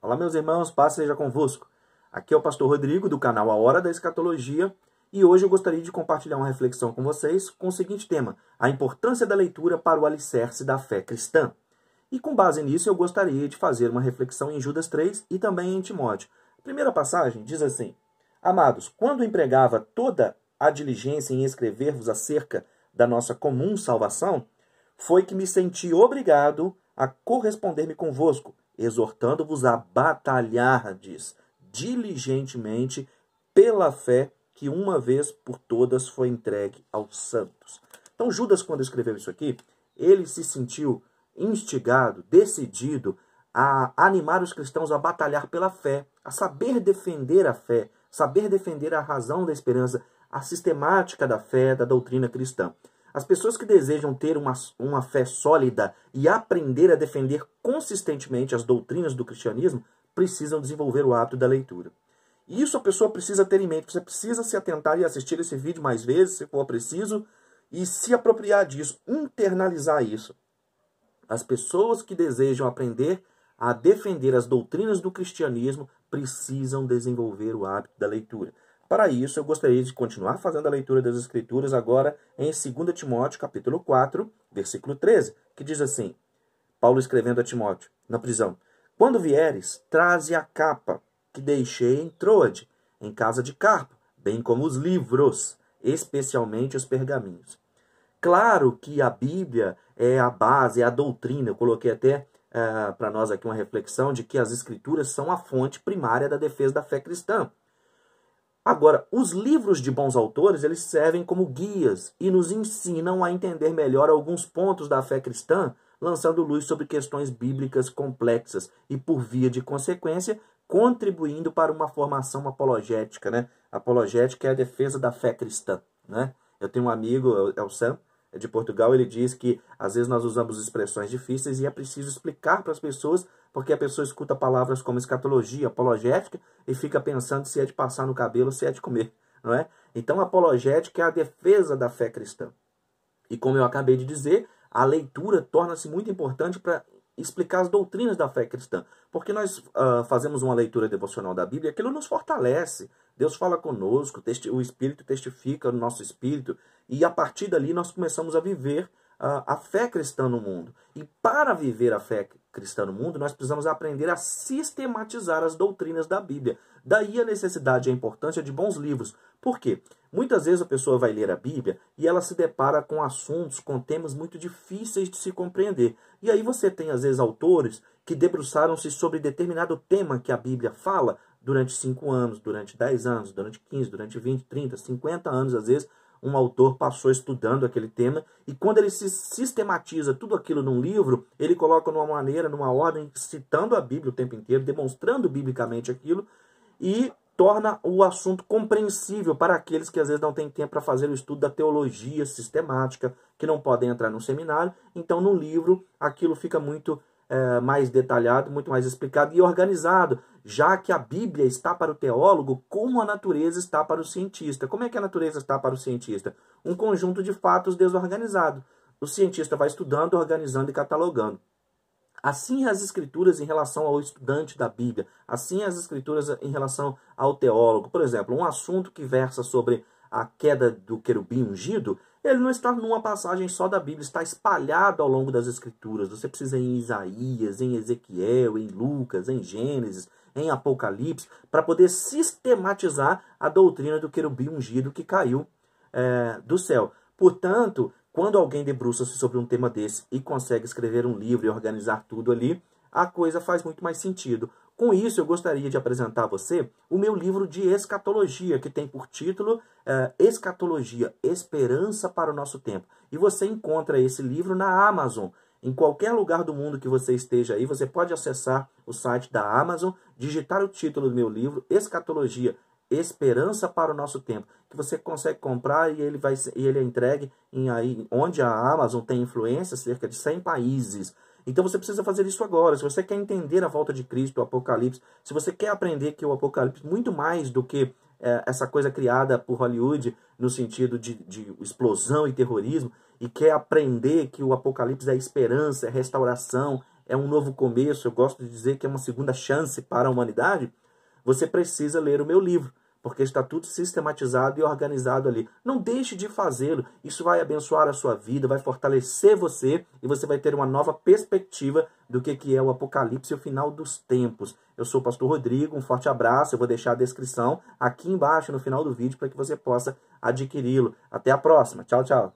Olá, meus irmãos, paz seja convosco. Aqui é o pastor Rodrigo do canal A Hora da Escatologia e hoje eu gostaria de compartilhar uma reflexão com vocês com o seguinte tema: a importância da leitura para o alicerce da fé cristã. E com base nisso, eu gostaria de fazer uma reflexão em Judas 3 e também em Timóteo. A primeira passagem diz assim: Amados, quando empregava toda a diligência em escrever-vos acerca da nossa comum salvação, foi que me senti obrigado a corresponder-me convosco exortando-vos a batalhardes diligentemente pela fé que uma vez por todas foi entregue aos santos. Então, Judas, quando escreveu isso aqui, ele se sentiu instigado, decidido a animar os cristãos a batalhar pela fé, a saber defender a fé, saber defender a razão da esperança, a sistemática da fé, da doutrina cristã. As pessoas que desejam ter uma, uma fé sólida e aprender a defender consistentemente as doutrinas do cristianismo precisam desenvolver o hábito da leitura. E isso a pessoa precisa ter em mente. Você precisa se atentar e assistir esse vídeo mais vezes, se for preciso, e se apropriar disso, internalizar isso. As pessoas que desejam aprender a defender as doutrinas do cristianismo precisam desenvolver o hábito da leitura. Para isso, eu gostaria de continuar fazendo a leitura das Escrituras agora em 2 Timóteo, capítulo 4, versículo 13, que diz assim, Paulo escrevendo a Timóteo, na prisão, Quando vieres, traze a capa que deixei em Troade, em casa de Carpo, bem como os livros, especialmente os pergaminhos. Claro que a Bíblia é a base, é a doutrina, eu coloquei até eh, para nós aqui uma reflexão de que as Escrituras são a fonte primária da defesa da fé cristã. Agora, os livros de bons autores, eles servem como guias e nos ensinam a entender melhor alguns pontos da fé cristã, lançando luz sobre questões bíblicas complexas e, por via de consequência, contribuindo para uma formação apologética, né? Apologética é a defesa da fé cristã, né? Eu tenho um amigo, é o é Sam, é de Portugal, ele diz que às vezes nós usamos expressões difíceis e é preciso explicar para as pessoas porque a pessoa escuta palavras como escatologia, apologética, e fica pensando se é de passar no cabelo, se é de comer, não é? Então, apologética é a defesa da fé cristã. E como eu acabei de dizer, a leitura torna-se muito importante para explicar as doutrinas da fé cristã. Porque nós uh, fazemos uma leitura devocional da Bíblia, aquilo nos fortalece. Deus fala conosco, o Espírito testifica no nosso espírito, e a partir dali nós começamos a viver a fé cristã no mundo. E para viver a fé cristã no mundo, nós precisamos aprender a sistematizar as doutrinas da Bíblia. Daí a necessidade e a importância de bons livros. Por quê? Muitas vezes a pessoa vai ler a Bíblia e ela se depara com assuntos, com temas muito difíceis de se compreender. E aí você tem, às vezes, autores que debruçaram-se sobre determinado tema que a Bíblia fala durante 5 anos, durante 10 anos, durante 15, durante 20, 30, 50 anos, às vezes, um autor passou estudando aquele tema, e quando ele se sistematiza tudo aquilo num livro, ele coloca numa maneira, numa ordem, citando a Bíblia o tempo inteiro, demonstrando biblicamente aquilo, e torna o assunto compreensível para aqueles que às vezes não têm tempo para fazer o estudo da teologia sistemática, que não podem entrar num seminário. Então, no livro, aquilo fica muito é, mais detalhado, muito mais explicado e organizado, já que a Bíblia está para o teólogo como a natureza está para o cientista. Como é que a natureza está para o cientista? Um conjunto de fatos desorganizado. O cientista vai estudando, organizando e catalogando. Assim as escrituras em relação ao estudante da Bíblia, assim as escrituras em relação ao teólogo. Por exemplo, um assunto que versa sobre a queda do querubim ungido ele não está numa passagem só da Bíblia, está espalhado ao longo das Escrituras. Você precisa ir em Isaías, em Ezequiel, em Lucas, em Gênesis, em Apocalipse, para poder sistematizar a doutrina do querubim ungido que caiu é, do céu. Portanto, quando alguém debruça-se sobre um tema desse e consegue escrever um livro e organizar tudo ali, a coisa faz muito mais sentido. Com isso, eu gostaria de apresentar a você o meu livro de escatologia, que tem por título é, Escatologia, Esperança para o Nosso Tempo. E você encontra esse livro na Amazon. Em qualquer lugar do mundo que você esteja aí, você pode acessar o site da Amazon, digitar o título do meu livro, Escatologia, Esperança para o Nosso Tempo, que você consegue comprar e ele, vai, e ele é entregue em aí, onde a Amazon tem influência, cerca de 100 países. Então você precisa fazer isso agora. Se você quer entender a volta de Cristo, o Apocalipse, se você quer aprender que o Apocalipse, muito mais do que é, essa coisa criada por Hollywood no sentido de, de explosão e terrorismo, e quer aprender que o Apocalipse é esperança, é restauração, é um novo começo, eu gosto de dizer que é uma segunda chance para a humanidade, você precisa ler o meu livro porque está tudo sistematizado e organizado ali. Não deixe de fazê-lo. Isso vai abençoar a sua vida, vai fortalecer você e você vai ter uma nova perspectiva do que, que é o Apocalipse e o final dos tempos. Eu sou o Pastor Rodrigo, um forte abraço. Eu vou deixar a descrição aqui embaixo no final do vídeo para que você possa adquiri-lo. Até a próxima. Tchau, tchau.